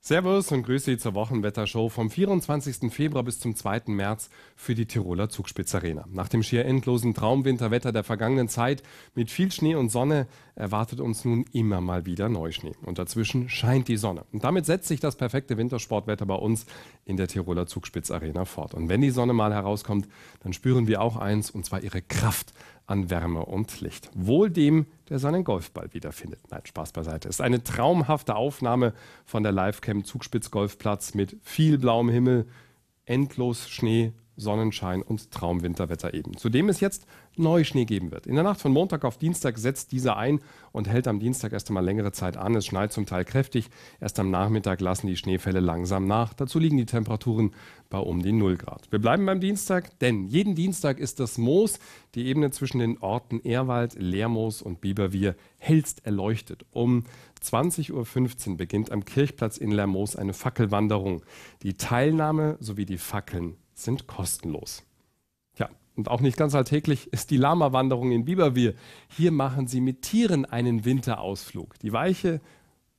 Servus und Grüße zur Wochenwettershow vom 24. Februar bis zum 2. März für die Tiroler Zugspitzarena. Nach dem schier endlosen Traumwinterwetter der vergangenen Zeit mit viel Schnee und Sonne erwartet uns nun immer mal wieder Neuschnee. Und dazwischen scheint die Sonne. Und damit setzt sich das perfekte Wintersportwetter bei uns in der Tiroler Zugspitzarena fort. Und wenn die Sonne mal herauskommt, dann spüren wir auch eins, und zwar ihre Kraft an Wärme und Licht. Wohl dem, der seinen Golfball wiederfindet. Nein, Spaß beiseite. Ist eine traumhafte Aufnahme von der Livecam Zugspitz Golfplatz mit viel blauem Himmel, endlos Schnee Sonnenschein und Traumwinterwetter eben. Zudem es jetzt Neuschnee geben wird. In der Nacht von Montag auf Dienstag setzt dieser ein und hält am Dienstag erst einmal längere Zeit an. Es schneit zum Teil kräftig. Erst am Nachmittag lassen die Schneefälle langsam nach. Dazu liegen die Temperaturen bei um die 0 Grad. Wir bleiben beim Dienstag, denn jeden Dienstag ist das Moos, die Ebene zwischen den Orten Erwald, Leermoos und Biberwier, hellst erleuchtet. Um 20.15 Uhr beginnt am Kirchplatz in Leermoos eine Fackelwanderung. Die Teilnahme sowie die Fackeln sind kostenlos. Tja, und auch nicht ganz alltäglich ist die Lama-Wanderung in Biberwir. Hier machen sie mit Tieren einen Winterausflug. Die weiche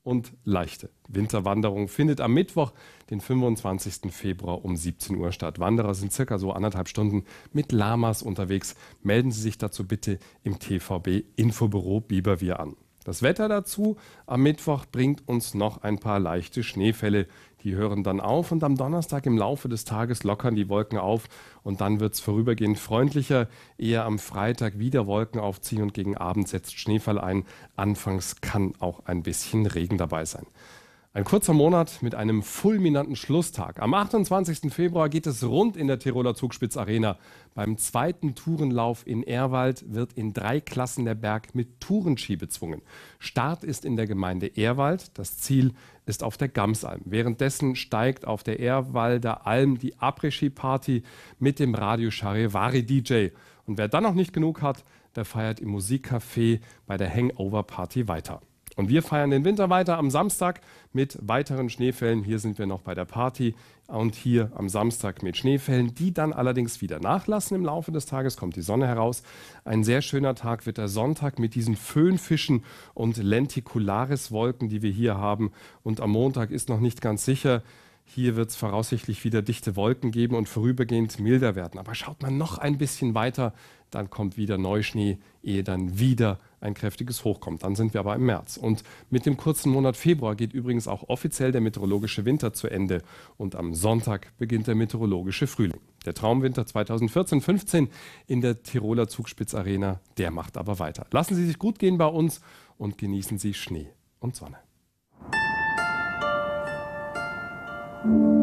und leichte Winterwanderung findet am Mittwoch, den 25. Februar um 17 Uhr statt. Wanderer sind circa so anderthalb Stunden mit Lamas unterwegs. Melden Sie sich dazu bitte im TVB Infobüro Biberwir an. Das Wetter dazu am Mittwoch bringt uns noch ein paar leichte Schneefälle. Die hören dann auf und am Donnerstag im Laufe des Tages lockern die Wolken auf und dann wird es vorübergehend freundlicher. Eher am Freitag wieder Wolken aufziehen und gegen Abend setzt Schneefall ein. Anfangs kann auch ein bisschen Regen dabei sein. Ein kurzer Monat mit einem fulminanten Schlusstag. Am 28. Februar geht es rund in der Tiroler Zugspitz Arena. Beim zweiten Tourenlauf in Erwald wird in drei Klassen der Berg mit Tourenski bezwungen. Start ist in der Gemeinde Erwald. Das Ziel ist auf der Gamsalm. Währenddessen steigt auf der Erwalder Alm die Après-Ski-Party mit dem Radio Charivari DJ. Und wer dann noch nicht genug hat, der feiert im Musikcafé bei der Hangover-Party weiter. Und wir feiern den Winter weiter am Samstag mit weiteren Schneefällen. Hier sind wir noch bei der Party und hier am Samstag mit Schneefällen, die dann allerdings wieder nachlassen im Laufe des Tages, kommt die Sonne heraus. Ein sehr schöner Tag wird der Sonntag mit diesen Föhnfischen und Lenticularis-Wolken, die wir hier haben. Und am Montag ist noch nicht ganz sicher, hier wird es voraussichtlich wieder dichte Wolken geben und vorübergehend milder werden. Aber schaut man noch ein bisschen weiter, dann kommt wieder Neuschnee, ehe dann wieder ein kräftiges Hoch kommt. Dann sind wir aber im März. Und mit dem kurzen Monat Februar geht übrigens auch offiziell der meteorologische Winter zu Ende. Und am Sonntag beginnt der meteorologische Frühling. Der Traumwinter 2014-15 in der Tiroler Zugspitzarena, der macht aber weiter. Lassen Sie sich gut gehen bei uns und genießen Sie Schnee und Sonne. Thank you.